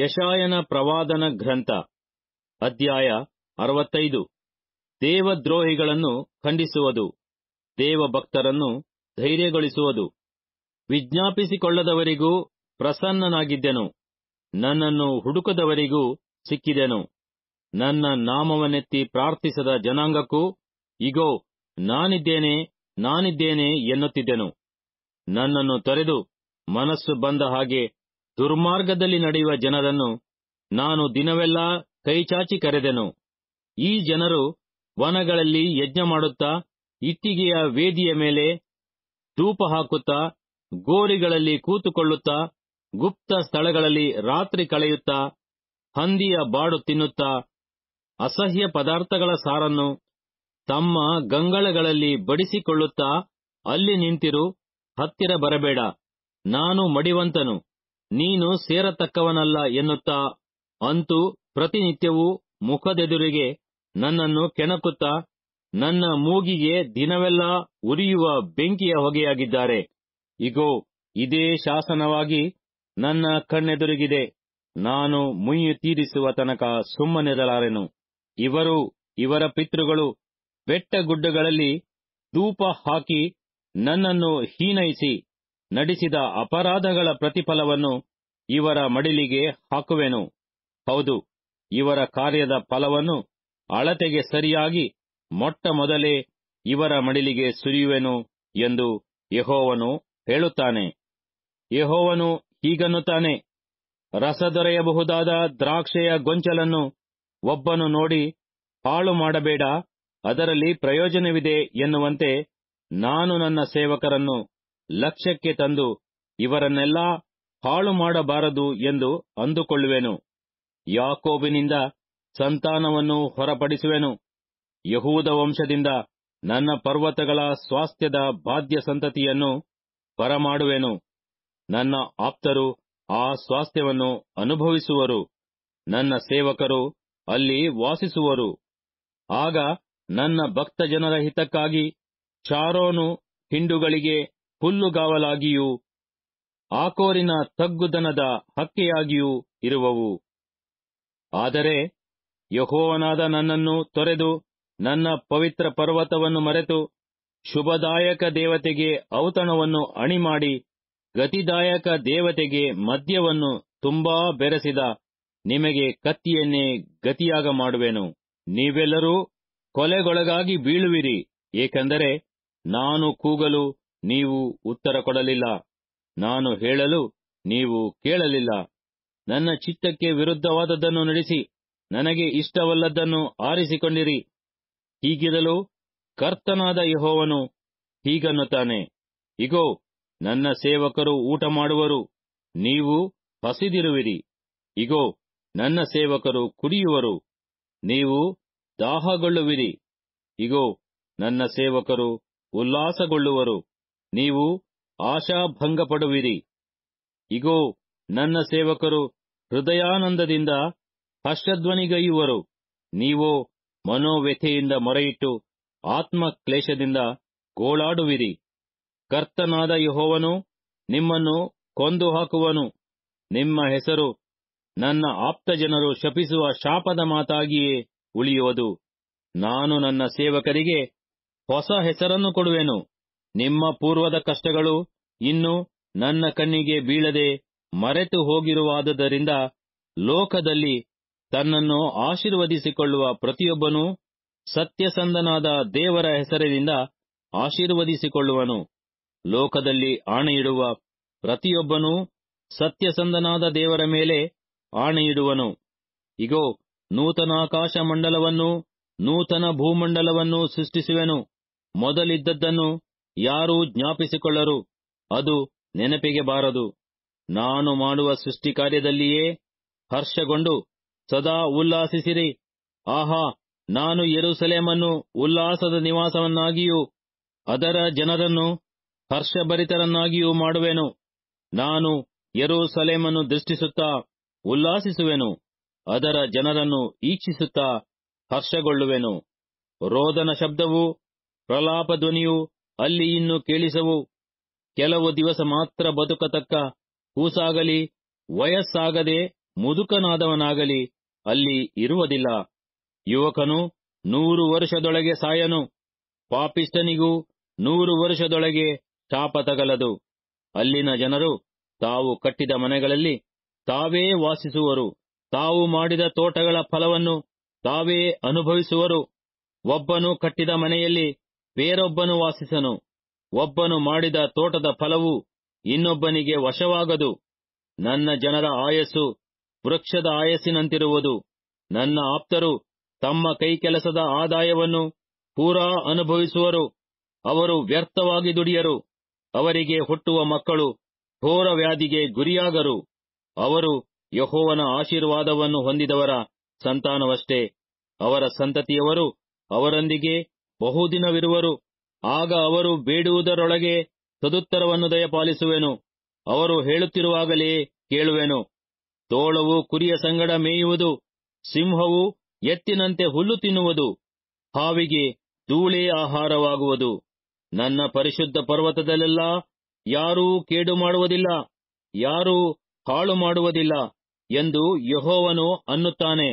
ಯಶಾಯನ ಪ್ರವಾದನ ಗ್ರಂಥ ಅಧ್ಯಾಯ ಅರವತ್ತೈದು ದೇವದ್ರೋಹಿಗಳನ್ನು ಖಂಡಿಸುವುದು ದೇವಭಕ್ತರನ್ನು ಧೈರ್ಯಗೊಳಿಸುವುದು ವಿಜ್ಞಾಪಿಸಿಕೊಳ್ಳದವರಿಗೂ ಪ್ರಸನ್ನನಾಗಿದ್ದೆನು ನನ್ನನ್ನು ಹುಡುಕದವರಿಗೂ ಸಿಕ್ಕಿದೆನು ನನ್ನ ನಾಮವನ್ನೆತ್ತಿ ಪ್ರಾರ್ಥಿಸದ ಜನಾಂಗಕ್ಕೂ ಇಗೋ ನಾನಿದ್ದೇನೆ ನಾನಿದ್ದೇನೆ ಎನ್ನುತ್ತಿದ್ದೆನು ನನ್ನನ್ನು ತೊರೆದು ಮನಸ್ಸು ಬಂದ ಹಾಗೆ ದುರ್ಮಾರ್ಗದಲ್ಲಿ ನಡೆಯುವ ಜನರನ್ನು ನಾನು ದಿನವೆಲ್ಲ ಕೈಚಾಚಿ ಕರೆದೆನು ಈ ಜನರು ವನಗಳಲ್ಲಿ ಯಜ್ಞ ಮಾಡುತ್ತಾ ಇಟ್ಟಿಗೆಯ ವೇದಿಯ ಮೇಲೆ ಧೂಪ ಹಾಕುತ್ತಾ ಗೋರಿಗಳಲ್ಲಿ ಕೂತುಕೊಳ್ಳುತ್ತಾ ಗುಪ್ತ ಸ್ಥಳಗಳಲ್ಲಿ ರಾತ್ರಿ ಕಳೆಯುತ್ತಾ ಹಂದಿಯ ಬಾಡು ತಿನ್ನುತ್ತಾ ಅಸಹ್ಯ ಪದಾರ್ಥಗಳ ಸಾರನ್ನು ತಮ್ಮ ಗಂಗಳಗಳಲ್ಲಿ ಬಡಿಸಿಕೊಳ್ಳುತ್ತಾ ಅಲ್ಲಿ ನಿಂತಿರು ಹತ್ತಿರ ಬರಬೇಡ ನಾನು ಮಡಿವಂತನು ನೀನು ಸೇರತಕ್ಕವನಲ್ಲ ಎನ್ನುತ್ತಾ ಅಂತೂ ಪ್ರತಿನಿತ್ಯವೂ ಮುಖದೆದುರಿಗೆ ನನ್ನನ್ನು ಕೆಣಕುತ್ತ ನನ್ನ ಮೂಗಿಗೆ ದಿನವೆಲ್ಲ ಉರಿಯುವ ಬೆಂಕಿಯ ಹೊಗೆಯಾಗಿದ್ದಾರೆ ಇಗೋ ಇದೇ ಶಾಸನವಾಗಿ ನನ್ನ ಕಣ್ಣೆದುರಿಗಿದೆ ನಾನು ಮುಯ್ಯು ತೀರಿಸುವ ತನಕ ಸುಮ್ಮನೆರಲಾರೆನು ಇವರು ಇವರ ಪಿತೃಗಳು ಬೆಟ್ಟಗುಡ್ಡಗಳಲ್ಲಿ ಧೂಪ ಹಾಕಿ ನನ್ನನ್ನು ಹೀನೈಸಿ ನಡೆಸಿದ ಅಪರಾಧಗಳ ಪ್ರತಿಫಲವನ್ನು ಇವರ ಮಡಿಲಿಗೆ ಹಾಕುವೆನು ಹೌದು ಇವರ ಕಾರ್ಯದ ಫಲವನ್ನು ಅಳತೆಗೆ ಸರಿಯಾಗಿ ಮೊಟ್ಟ ಮೊದಲೇ ಇವರ ಮಡಿಲಿಗೆ ಸುರಿಯುವೆನು ಎಂದು ಯಹೋವನು ಹೇಳುತ್ತಾನೆ ಯಹೋವನು ಹೀಗನ್ನುತ್ತಾನೆ ರಸ ದೊರೆಯಬಹುದಾದ ದ್ರಾಕ್ಷೆಯ ಗೊಂಚಲನ್ನು ಒಬ್ಬನು ನೋಡಿ ಹಾಳು ಮಾಡಬೇಡ ಅದರಲ್ಲಿ ಪ್ರಯೋಜನವಿದೆ ಎನ್ನುವಂತೆ ನಾನು ನನ್ನ ಸೇವಕರನ್ನು ಲಕ್ಷ್ಯಕ್ಕೆ ತಂದು ಇವರನ್ನೆಲ್ಲಾ ಹಾಳು ಮಾಡಬಾರದು ಎಂದು ಅಂದುಕೊಳ್ಳುವೆನು ಯಾಕೋಬಿನಿಂದ ಸಂತಾನವನ್ನು ಹೊರಪಡಿಸುವೆನು ಯಹೂದ ವಂಶದಿಂದ ನನ್ನ ಪರ್ವತಗಳ ಸ್ವಾಸ್ಥ್ಯದ ಬಾಧ್ಯ ಸಂತತಿಯನ್ನು ಪರಮಾಡುವೆನು ನನ್ನ ಆಪ್ತರು ಆ ಸ್ವಾಸ್ಥ್ಯವನ್ನು ಅನುಭವಿಸುವರು ನನ್ನ ಸೇವಕರು ಅಲ್ಲಿ ವಾಸಿಸುವರು ಆಗ ನನ್ನ ಭಕ್ತ ಜನರ ಹಿತಕ್ಕಾಗಿ ಚಾರೋನು ಹಿಂಡುಗಳಿಗೆ ಹುಲ್ಲುಗಾವಲಾಗಿಯೂ ಆಕೋರಿನ ತಗ್ಗುದನದ ಹಕ್ಕೆಯಾಗಿಯೂ ಇರುವವು ಆದರೆ ಯಹೋವನಾದ ನನ್ನನ್ನು ತೊರೆದು ನನ್ನ ಪವಿತ್ರ ಪರ್ವತವನ್ನು ಮರೆತು ಶುಭದಾಯಕ ದೇವತೆಗೆ ಔತಣವನ್ನು ಅಣಿಮಾಡಿ ಗತಿದಾಯಕ ದೇವತೆಗೆ ಮದ್ಯವನ್ನು ತುಂಬಾ ಬೆರೆಸಿದ ನಿಮಗೆ ಕತ್ತಿಯನ್ನೇ ಗತಿಯಾಗ ಮಾಡುವೆನು ನೀವೆಲ್ಲರೂ ಕೊಲೆಗೊಳಗಾಗಿ ಬೀಳುವಿರಿ ಏಕೆಂದರೆ ನಾನು ಕೂಗಲು ನೀವು ಉತ್ತರ ಕೊಡಲಿಲ್ಲ ನಾನು ಹೇಳಲು ನೀವು ಕೇಳಲಿಲ್ಲ ನನ್ನ ಚಿತ್ತಕ್ಕೆ ವಿರುದ್ಧವಾದದ್ದನ್ನು ನಡೆಸಿ ನನಗೆ ಇಷ್ಟವಲ್ಲದ್ದನ್ನು ಆರಿಸಿಕೊಂಡಿರಿ ಹೀಗಿರಲು ಕರ್ತನಾದ ಯಹೋವನು ಹೀಗನ್ನುತ್ತಾನೆ ಇಗೋ ನನ್ನ ಸೇವಕರು ಊಟ ಮಾಡುವರು ನೀವು ಹಸಿದಿರುವಿರಿ ಇಗೋ ನನ್ನ ಸೇವಕರು ಕುಡಿಯುವರು ನೀವು ದಾಹಗೊಳ್ಳುವಿರಿ ಇಗೋ ನನ್ನ ಸೇವಕರು ಉಲ್ಲಾಸಗೊಳ್ಳುವರು ನೀವು ಆಶಾಭಂಗಪಡುವಿರಿ ಇಗೋ ನನ್ನ ಸೇವಕರು ಹೃದಯಾನಂದದಿಂದ ಹರ್ಷಧ್ವನಿಗೈಯುವರು ನೀವು ಮನೋವ್ಯಥೆಯಿಂದ ಮೊರೆಯಿಟ್ಟು ಆತ್ಮ ಗೋಳಾಡುವಿರಿ ಕರ್ತನಾದ ಯಹೋವನು ನಿಮ್ಮನ್ನು ಕೊಂದು ಹಾಕುವನು ನಿಮ್ಮ ಹೆಸರು ನನ್ನ ಆಪ್ತ ಜನರು ಶಪಿಸುವ ಶಾಪದ ಮಾತಾಗಿಯೇ ಉಳಿಯುವುದು ನಾನು ನನ್ನ ಸೇವಕರಿಗೆ ಹೊಸ ಹೆಸರನ್ನು ಕೊಡುವೆನು ನಿಮ್ಮ ಪೂರ್ವದ ಕಷ್ಟಗಳು ಇನ್ನು ನನ್ನ ಕಣ್ಣಿಗೆ ಬೀಳದೆ ಮರೆತು ಹೋಗಿರುವಾದದರಿಂದ ಲೋಕದಲ್ಲಿ ತನ್ನನ್ನು ಆಶೀರ್ವದಿಸಿಕೊಳ್ಳುವ ಪ್ರತಿಯೊಬ್ಬನೂ ಸತ್ಯಸಂಧನಾದ ದೇವರ ಹೆಸರಿನಿಂದ ಆಶೀರ್ವದಿಸಿಕೊಳ್ಳುವನು ಲೋಕದಲ್ಲಿ ಆಣೆಯಿಡುವ ಪ್ರತಿಯೊಬ್ಬನೂ ಸತ್ಯಸಂಧನಾದ ದೇವರ ಮೇಲೆ ಆಣೆಯಿಡುವನು ಇಗೋ ಆಕಾಶ ಮಂಡಲವನ್ನು ನೂತನ ಭೂಮಂಡಲವನ್ನು ಸೃಷ್ಟಿಸುವೆನು ಮೊದಲಿದ್ದದ್ದನ್ನು ಯಾರೂ ಜ್ಞಾಪಿಸಿಕೊಳ್ಳರು ಅದು ನೆನಪಿಗೆ ಬಾರದು ನಾನು ಮಾಡುವ ಸೃಷ್ಟಿ ಕಾರ್ಯದಲ್ಲಿಯೇ ಹರ್ಷಗೊಂಡು ಸದಾ ಉಲ್ಲಾಸಿಸಿರಿ ಆಹಾ ನಾನು ಸಲೇಮನ್ನು ಉಲ್ಲಾಸದ ನಿವಾಸವನ್ನಾಗಿಯೂ ಅದರ ಜನರನ್ನು ಹರ್ಷಭರಿತರನ್ನಾಗಿಯೂ ಮಾಡುವೆನು ನಾನು ಸಲೇಮನ್ನು ದೃಷ್ಟಿಸುತ್ತಾ ಉಲ್ಲಾಸಿಸುವೆನು ಅದರ ಜನರನ್ನು ಈಕ್ಷಿಸುತ್ತಾ ಹರ್ಷಗೊಳ್ಳುವೆನು ರೋದನ ಶಬ್ದವು ಪ್ರಲಾಪ ಧ್ವನಿಯೂ ಅಲ್ಲಿ ಇನ್ನು ಕೇಳಿಸವು ಕೆಲವು ದಿವಸ ಮಾತ್ರ ಬದುಕತಕ್ಕ ಕೂಸಾಗಲಿ ವಯಸ್ಸಾಗದೆ ಮುದುಕನಾದವನಾಗಲಿ ಅಲ್ಲಿ ಇರುವುದಿಲ್ಲ ಯುವಕನು ನೂರು ವರ್ಷದೊಳಗೆ ಸಾಯನು ಪಾಪಿಷ್ಟನಿಗೂ ನೂರು ವರ್ಷದೊಳಗೆ ಶಾಪ ತಗಲದು ಅಲ್ಲಿನ ಜನರು ತಾವು ಕಟ್ಟಿದ ಮನೆಗಳಲ್ಲಿ ತಾವೇ ವಾಸಿಸುವರು ತಾವು ಮಾಡಿದ ತೋಟಗಳ ಫಲವನ್ನು ತಾವೇ ಅನುಭವಿಸುವರು ಒಬ್ಬನು ಕಟ್ಟಿದ ಮನೆಯಲ್ಲಿ ಬೇರೊಬ್ಬನು ವಾಸಿಸನು ಒಬ್ಬನು ಮಾಡಿದ ತೋಟದ ಫಲವು ಇನ್ನೊಬ್ಬನಿಗೆ ವಶವಾಗದು ನನ್ನ ಜನರ ಆಯಸ್ಸು ವೃಕ್ಷದ ಆಯಸ್ಸಿನಂತಿರುವುದು ನನ್ನ ಆಪ್ತರು ತಮ್ಮ ಕೈಕೆಲಸದ ಆದಾಯವನ್ನು ಪೂರಾ ಅನುಭವಿಸುವರು ಅವರು ವ್ಯರ್ಥವಾಗಿ ದುಡಿಯರು ಅವರಿಗೆ ಹುಟ್ಟುವ ಮಕ್ಕಳು ಘೋರ ವ್ಯಾಧಿಗೆ ಗುರಿಯಾಗರು ಅವರು ಯಹೋವನ ಆಶೀರ್ವಾದವನ್ನು ಹೊಂದಿದವರ ಸಂತಾನವಷ್ಟೇ ಅವರ ಸಂತತಿಯವರು ಅವರೊಂದಿಗೆ ಬಹುದಿನವಿರುವರು ಆಗ ಅವರು ಬೇಡುವುದರೊಳಗೆ ತದುತ್ತರವನ್ನು ದಯಪಾಲಿಸುವೆನು ಅವರು ಹೇಳುತ್ತಿರುವಾಗಲೇ ಕೇಳುವೆನು ತೋಳವು ಕುರಿಯ ಸಂಗಡ ಮೇಯುವುದು ಸಿಂಹವು ಎತ್ತಿನಂತೆ ಹುಲ್ಲು ತಿನ್ನುವುದು ಹಾವಿಗೆ ಧೂಳೇ ಆಹಾರವಾಗುವುದು ನನ್ನ ಪರಿಶುದ್ಧ ಪರ್ವತದಲ್ಲೆಲ್ಲ ಯಾರೂ ಕೇಡು ಮಾಡುವುದಿಲ್ಲ ಯಾರೂ ಹಾಳು ಮಾಡುವುದಿಲ್ಲ ಎಂದು ಯಹೋವನು ಅನ್ನುತ್ತಾನೆ